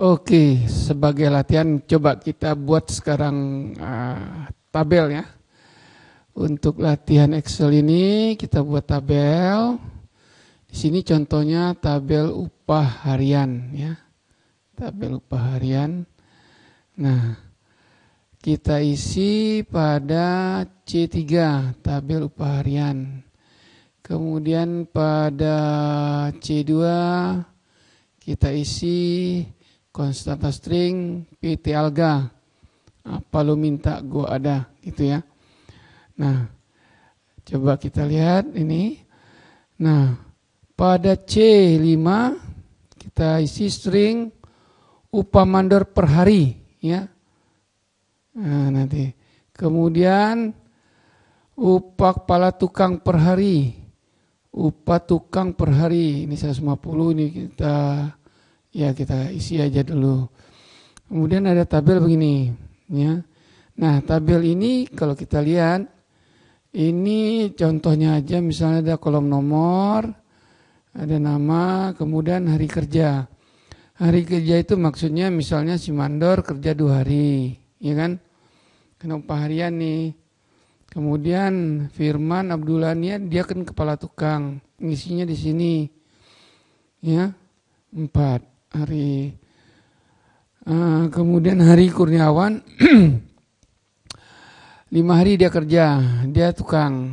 Oke, sebagai latihan coba kita buat sekarang uh, tabel ya. Untuk latihan Excel ini kita buat tabel. Di sini contohnya tabel upah harian ya. Tabel upah harian. Nah, kita isi pada C3 tabel upah harian. Kemudian pada C2 kita isi konstanta string PT alga apa lu minta gua ada gitu ya nah coba kita lihat ini nah pada C5 kita isi string upah mandor per hari ya nah, nanti kemudian upah kepala tukang per hari upah tukang per hari ini 150 ini kita ya kita isi aja dulu. Kemudian ada tabel begini, ya. Nah, tabel ini kalau kita lihat ini contohnya aja misalnya ada kolom nomor, ada nama, kemudian hari kerja. Hari kerja itu maksudnya misalnya si mandor kerja dua hari, ya kan? Kenapa harian nih? Kemudian Firman Abdulania dia kan kepala tukang, ngisinya di sini, ya empat hari uh, kemudian hari Kurniawan lima hari dia kerja dia tukang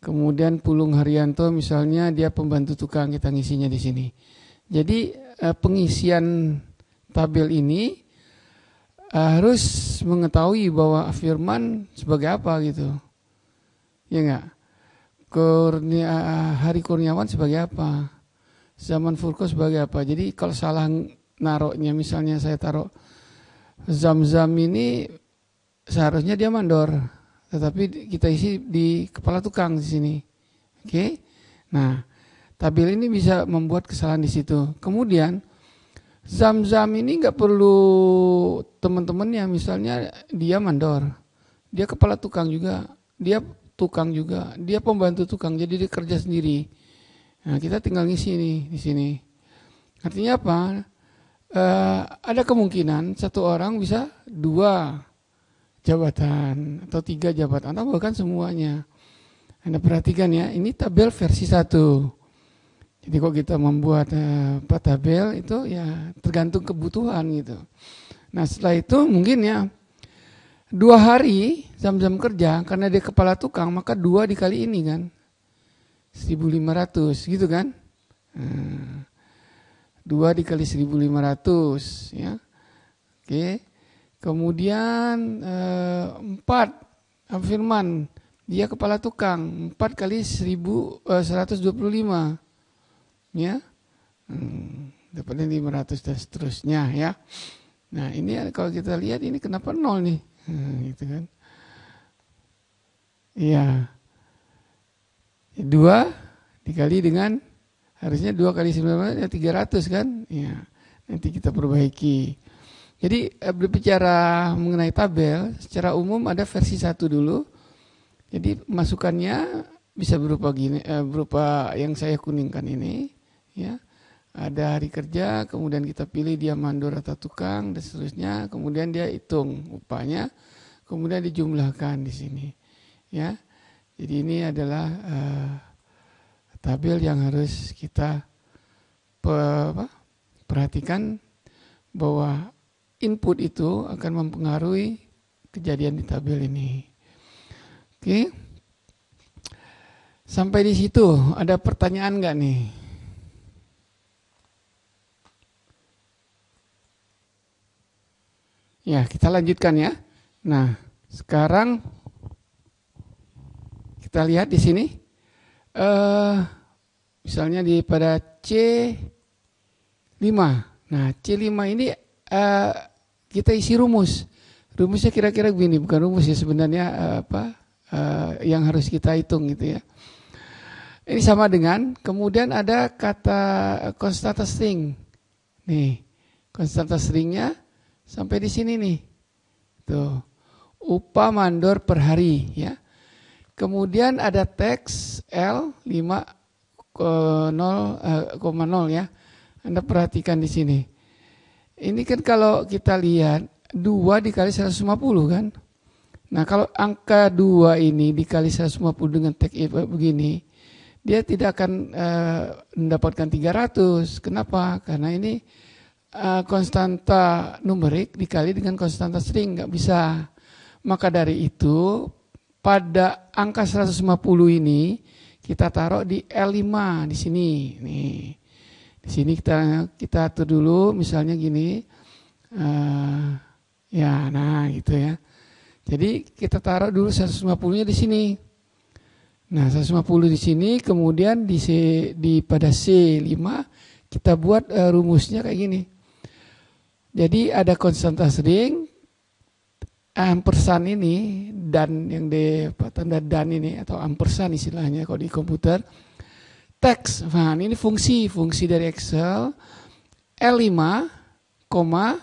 kemudian Pulung Haryanto misalnya dia pembantu tukang kita ngisinya di sini jadi uh, pengisian tabel ini uh, harus mengetahui bahwa firman sebagai apa gitu ya enggak Kurnia, hari Kurniawan sebagai apa? zaman Furko sebagai apa. Jadi kalau salah naroknya misalnya saya taruh zam-zam ini seharusnya dia mandor. Tetapi kita isi di kepala tukang di sini. Oke. Okay? Nah, tabel ini bisa membuat kesalahan di situ. Kemudian zam-zam ini nggak perlu teman-temannya misalnya dia mandor. Dia kepala tukang juga, dia tukang juga, dia pembantu tukang jadi dia kerja sendiri. Nah, kita tinggal ngisi nih di sini. Artinya apa? E, ada kemungkinan satu orang bisa dua jabatan atau tiga jabatan atau bahkan semuanya. Anda perhatikan ya, ini tabel versi satu. Jadi kok kita membuat eh, tabel itu ya tergantung kebutuhan gitu. Nah setelah itu mungkin ya dua hari jam-jam kerja karena dia kepala tukang maka dua dikali ini kan 1500 gitu kan eh, dua dikali 1500 ya oke kemudian eh, empat firman dia kepala tukang empat kali 1000 125 eh, ya hmm, dapatnya 500 dan seterusnya ya nah ini kalau kita lihat ini kenapa nol nih hmm, gitu kan iya yeah. Dua dikali dengan harusnya dua kali puluh ya 300 kan? Ya. Nanti kita perbaiki. Jadi eh, berbicara mengenai tabel, secara umum ada versi satu dulu. Jadi masukannya bisa berupa gini, eh, berupa yang saya kuningkan ini, ya. Ada hari kerja, kemudian kita pilih dia mandor atau tukang dan seterusnya, kemudian dia hitung upahnya, kemudian dijumlahkan di sini, ya. Jadi ini adalah uh, tabel yang harus kita pe, apa, perhatikan bahwa input itu akan mempengaruhi kejadian di tabel ini. Oke. Okay. Sampai di situ ada pertanyaan nggak nih? Ya, kita lanjutkan ya. Nah, sekarang kita lihat di sini. Uh, misalnya di pada C5. Nah, C5 ini uh, kita isi rumus. Rumusnya kira-kira begini, bukan rumus ya sebenarnya uh, apa uh, yang harus kita hitung gitu ya. Ini sama dengan kemudian ada kata konstanta string. Nih, konstanta stringnya sampai di sini nih. Tuh. Upah mandor per hari ya. Kemudian ada teks L 5,0 eh, ya. Anda perhatikan di sini. Ini kan kalau kita lihat 2 dikali 150 kan. Nah kalau angka 2 ini dikali 150 dengan teks begini. Dia tidak akan uh, mendapatkan 300. Kenapa? Karena ini uh, konstanta numerik dikali dengan konstanta string. Nggak bisa. Maka dari itu pada angka 150 ini kita taruh di L5 di sini. Nih. Di sini kita kita atur dulu misalnya gini. Uh, ya, nah gitu ya. Jadi kita taruh dulu 150-nya di sini. Nah, 150 di sini kemudian di C, di pada C5 kita buat uh, rumusnya kayak gini. Jadi ada konstanta sering ampersand ini dan yang di tanda dan ini atau ampersand istilahnya kalau di komputer. Teks, nah ini fungsi, fungsi dari Excel. L5, koma,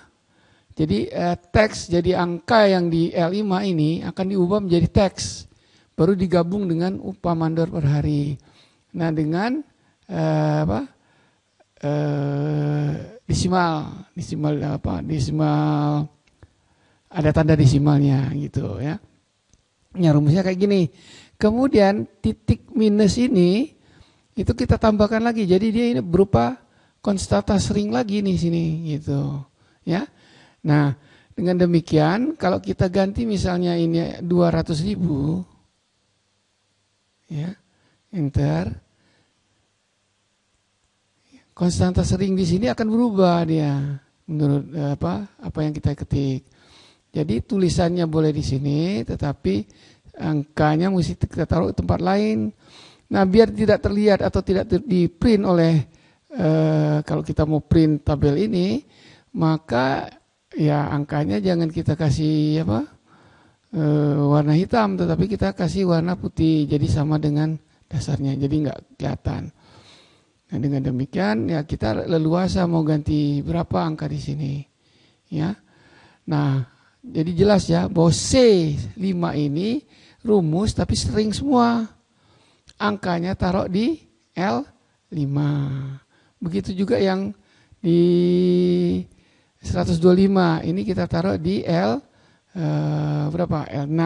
jadi eh, teks, jadi angka yang di L5 ini akan diubah menjadi teks. Baru digabung dengan upah mandor per hari. Nah dengan eh, apa eh, disimal desimal apa, desimal ada tanda disimalnya gitu ya. Ya rumusnya kayak gini. Kemudian titik minus ini itu kita tambahkan lagi. Jadi dia ini berupa konstanta sering lagi nih sini gitu. Ya. Nah, dengan demikian kalau kita ganti misalnya ini ratus ribu ya enter konstanta sering di sini akan berubah dia menurut eh, apa apa yang kita ketik jadi tulisannya boleh di sini, tetapi angkanya mesti kita taruh di tempat lain. Nah, biar tidak terlihat atau tidak diprint di print oleh eh, kalau kita mau print tabel ini, maka ya angkanya jangan kita kasih apa eh, warna hitam, tetapi kita kasih warna putih. Jadi sama dengan dasarnya, jadi nggak kelihatan. Nah, dengan demikian ya kita leluasa mau ganti berapa angka di sini, ya. Nah, jadi jelas ya bahwa C5 ini rumus tapi sering semua. Angkanya taruh di L5. Begitu juga yang di 125 ini kita taruh di L e, berapa? L6.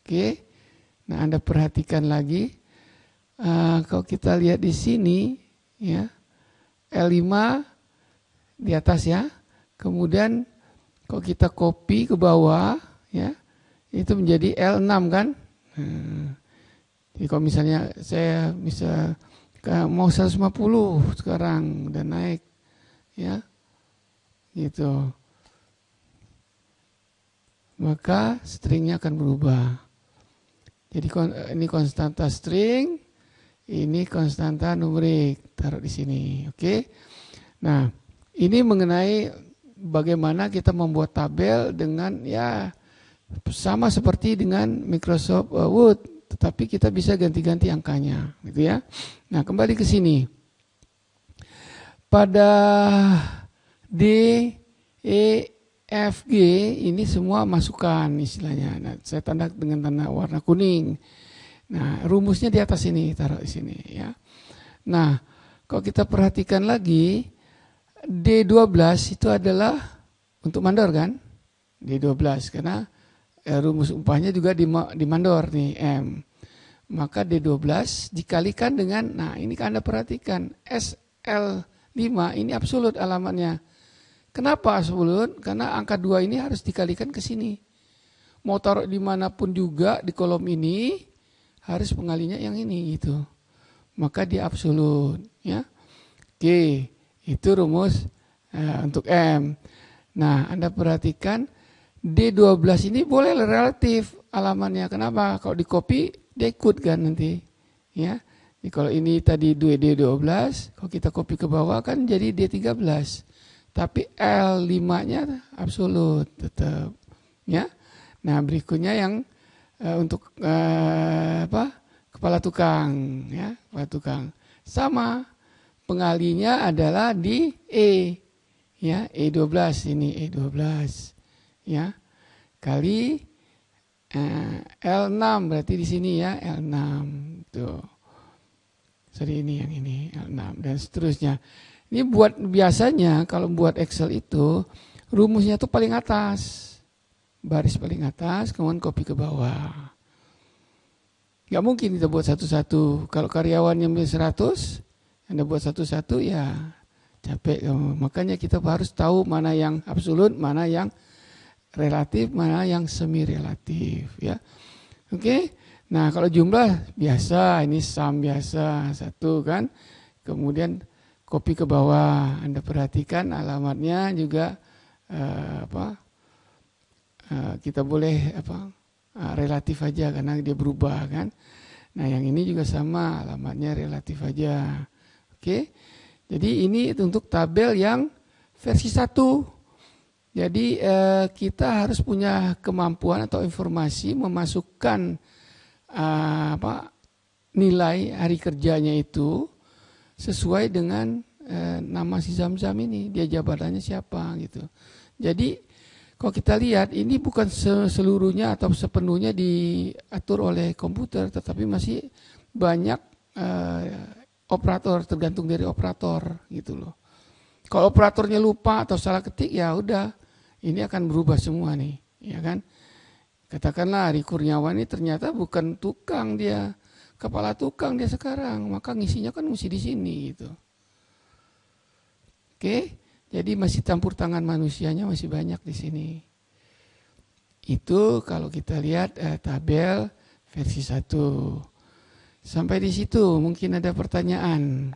Oke. Nah, Anda perhatikan lagi e, kalau kita lihat di sini ya L5 di atas ya. Kemudian kok kita copy ke bawah, ya, itu menjadi L6 kan? Hmm. Jadi kalau misalnya saya bisa mau 150 sekarang udah naik, ya, gitu. Maka stringnya akan berubah. Jadi ini konstanta string, ini konstanta numerik. Taruh di sini, oke? Okay? Nah, ini mengenai bagaimana kita membuat tabel dengan ya sama seperti dengan Microsoft uh, Word, tetapi kita bisa ganti-ganti angkanya, gitu ya. Nah, kembali ke sini. Pada D, E, F, G ini semua masukan istilahnya. Nah, saya tanda dengan tanda warna kuning. Nah, rumusnya di atas ini, taruh di sini ya. Nah, kalau kita perhatikan lagi, D12 itu adalah untuk mandor kan? D12 karena rumus upahnya juga di, di mandor nih M. Maka D12 dikalikan dengan, nah ini kan Anda perhatikan, SL5 ini absolut alamatnya. Kenapa absolut? Karena angka 2 ini harus dikalikan ke sini. Mau taruh dimanapun juga di kolom ini, harus pengalinya yang ini gitu. Maka dia absolut. ya. Oke. Itu rumus uh, untuk M. Nah, Anda perhatikan D12 ini boleh relatif alamannya. Kenapa? Kalau di copy, dia ikut kan nanti. Ya. Jadi kalau ini tadi d 12 kalau kita copy ke bawah kan jadi D13. Tapi L5-nya absolut tetap. Ya. Nah, berikutnya yang uh, untuk uh, apa? kepala tukang ya, kepala tukang. Sama pengalinya adalah di E. Ya, E12 ini E12. Ya. Kali eh, L6 berarti di sini ya L6. Tuh. Sorry ini yang ini L6 dan seterusnya. Ini buat biasanya kalau buat Excel itu rumusnya tuh paling atas. Baris paling atas, kemudian copy ke bawah. Gak mungkin kita buat satu-satu. Kalau karyawan karyawannya 100, anda buat satu-satu ya capek Makanya kita harus tahu mana yang absolut, mana yang relatif, mana yang semi relatif ya. Oke. Okay? Nah, kalau jumlah biasa ini sam biasa satu kan. Kemudian kopi ke bawah. Anda perhatikan alamatnya juga eh, apa? Eh, kita boleh apa? Eh, relatif aja karena dia berubah kan. Nah, yang ini juga sama alamatnya relatif aja. Oke. Jadi ini untuk tabel yang versi 1. Jadi eh, kita harus punya kemampuan atau informasi memasukkan eh, apa nilai hari kerjanya itu sesuai dengan eh, nama si Zamzam ini, dia jabatannya siapa gitu. Jadi kalau kita lihat ini bukan seluruhnya atau sepenuhnya diatur oleh komputer tetapi masih banyak eh, operator tergantung dari operator gitu loh. Kalau operatornya lupa atau salah ketik ya udah ini akan berubah semua nih, ya kan? Katakanlah Ari Kurniawan ini ternyata bukan tukang dia, kepala tukang dia sekarang, maka ngisinya kan mesti di sini gitu. Oke, jadi masih campur tangan manusianya masih banyak di sini. Itu kalau kita lihat eh, tabel versi 1. Sampai di situ mungkin ada pertanyaan.